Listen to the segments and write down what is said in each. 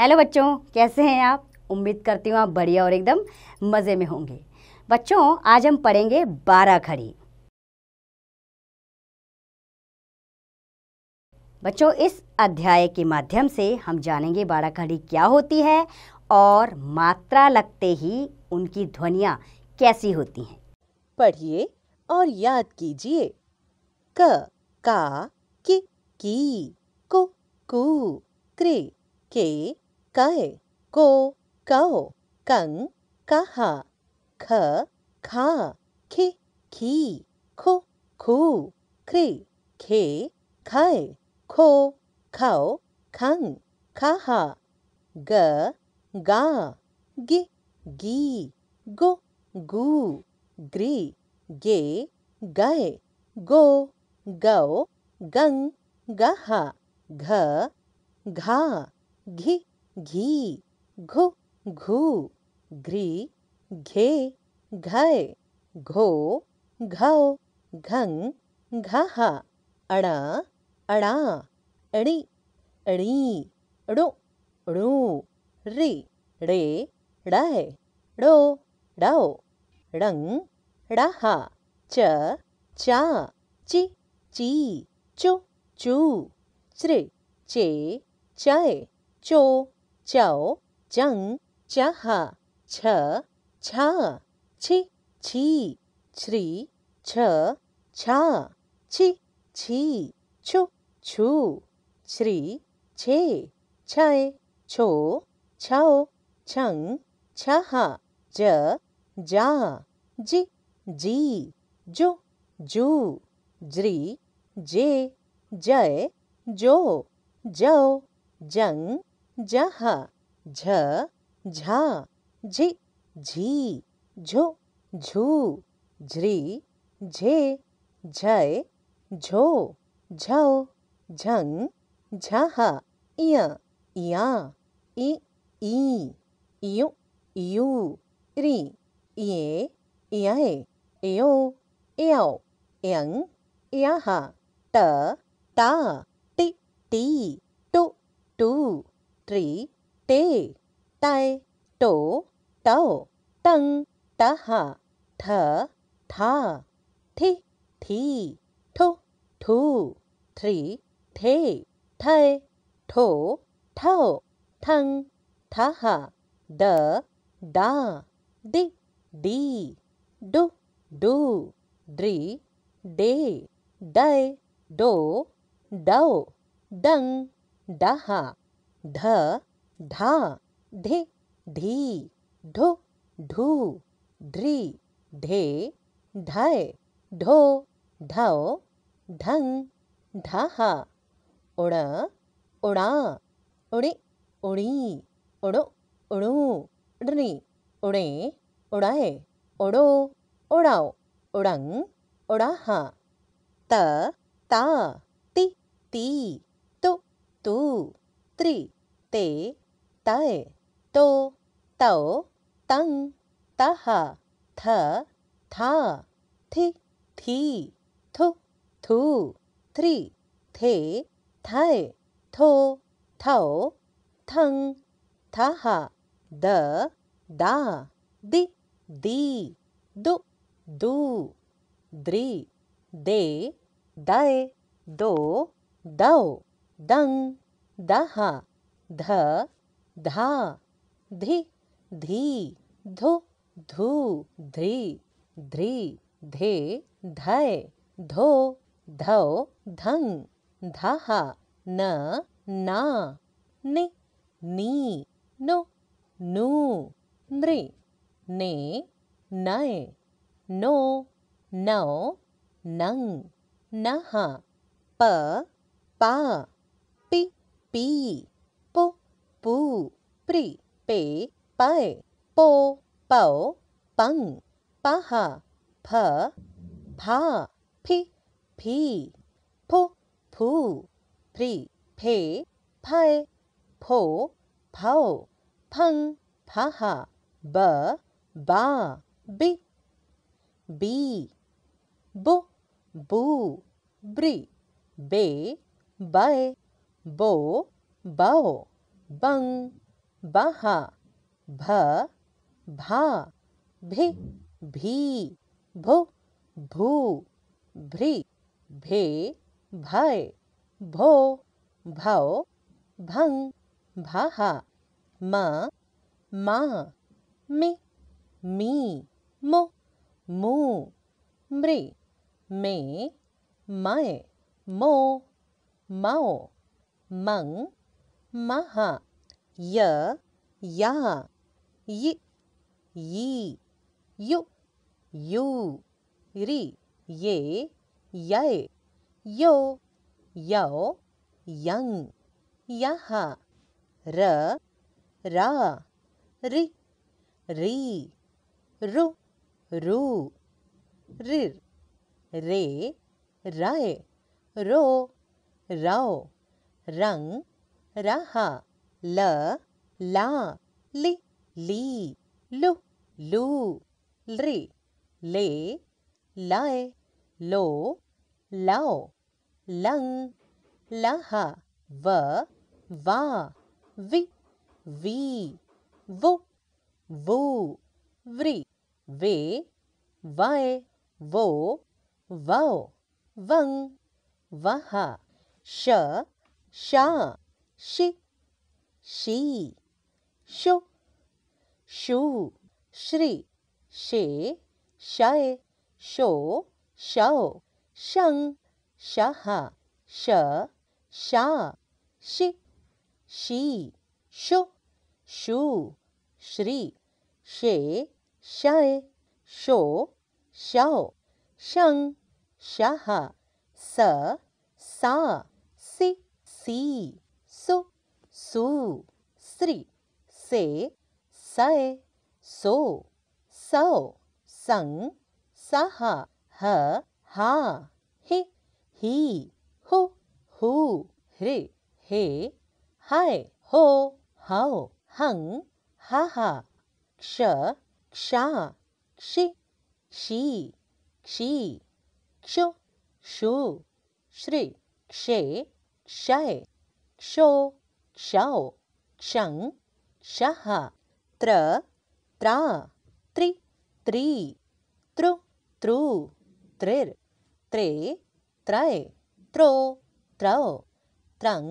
Hello बच्चों कैसे हैं आप उम्मीद करती हूँ आप बढ़िया और एकदम मज़े में होंगे बच्चों आज हम पढ़ेंगे बारह खड़ी बच्चों इस अध्याय के माध्यम से हम जानेंगे बारह खड़ी क्या होती है और मात्रा लगते ही उनकी ध्वनियाँ कैसी होती हैं पढ़िए और याद कीजिए क का कि की को कु क्रे के कय को कौ कं कहा ख खा खि खी खु खू खि खे खय खो खौ खं खह ग गा गि गी गु गु ग्री गे गय गो गौ गं गह घ घा घि घी घु घू घ्री घे घय घो घौ घंग घाह अड़ा अड़ा अड़ी अड़ी अड़ो अड़ो री रे ड़य ड़ो ड़ौ रंग ड़ाहा च चा चि ची चु चू च्रे चे चय चो चौ चंग चह छ छ छि छी छ्री छ छा छि छी छु छु छ्री छे छय छो छौ छंग छह ज जा जि जी जु जु ज्री जे जय जो जौ जंग जहा झ झा झि झी झो झू झ्री झे झय झो झौ झंग झहा इय इया इ ई इयु इयू री इये इये इयो इयो यंग यहाँ ट टा टि टी टु टू tri, tê, tai, to, tau, tung, tá hạ, thở, tha, thi, thi, thu, thu, thủy, thế, thay, thổ, thao, thăng, thá hạ, đỡ, đa, đi, đi, đu, đu, đrĩ, đê, đai, đổ, đau, đăng, đá hạ, ढ ढा ढि ढी ढु ढू ढ्री ढे ढय ढो ढओ ढंग ढाहा उण उणा उणे उणी उणो उणू उणी उणे उणाए उणो उणाओ उड़ंग उड़ाहा त ता ती ती तु तू त्रि te, tae, to, tao, tung, taha, tha, tha, thi, thi, thu, thu, thri, the, thae, tho, thao, thung, thaha, da, da, di, di, du, du, dri, de, dae, do, dao, dung, daha, ध धा धि धी धु धू धी ध्री धे धय धो धौ धं धाहा न ना नि नी नु नू नृ ने नय नो नौ नंग नहा प पा पी पी 부, 프리, 빼, 빠에, 뽀, 빠오, 빵, 빠하, 퍼, 파, 피, 피, 포, 부, 프리, 페, 파에, 포, 바오, 팡, 파하, 버, 바, 비, 비, 보, 부, 브리, 베, 바에, 보, 바오. बंग बहा भ भा भि भी भु भू भ्रि भे भय भो भव भंग भाहा म मा मि मी मु मू मृ मे मय मो मौ मंग महा य या यि यी यु यू रि ये यै यो यौ यं यः र रा रि री रु रू ऋ रे रय रो रौ रंग रहा ल ला लि ली लु लू लि ले लाए लो लाओ लंग लहा व वा वि वी वो वो व्री वे वाए वो वओ वंग वहा श शा she, she, sho, shu, shri, she, shy, sho, shao, shang, shaha, sha, sha, shi, she, sho, shu, shri, she, shy, sho, shao, shang, shaha, sa, sa, si, si. सु श्री से सय सो सौ संग सह ह हा हि हि हु हु हृ हे हाय हो हौ हं हा क्ष क्षा क्षि क्षी क्षी क्षु क्षु श्री क्षे क्षय क्षो क्षौ क्षं क्षः त्र त्रा त्रि त्रि तृ तृ त्रिर् त्रे त्रय त्रो त्रौ त्रं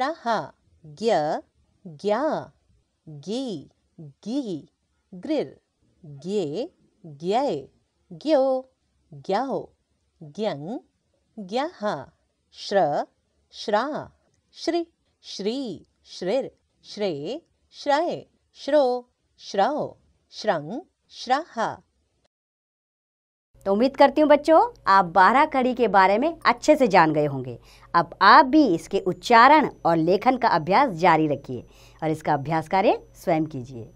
त्रः ग्य ग्या गि गि गृर् ग्ये ग्यै ग्यो ग्यौ ग्यं ग्यः श्र श्रा श्री श्री श्रिर श्रे श्रय श्रो श्रव श्रंग तो उम्मीद करती हूँ बच्चों आप बारह कड़ी के बारे में अच्छे से जान गए होंगे अब आप भी इसके उच्चारण और लेखन का अभ्यास जारी रखिए और इसका अभ्यास कार्य स्वयं कीजिए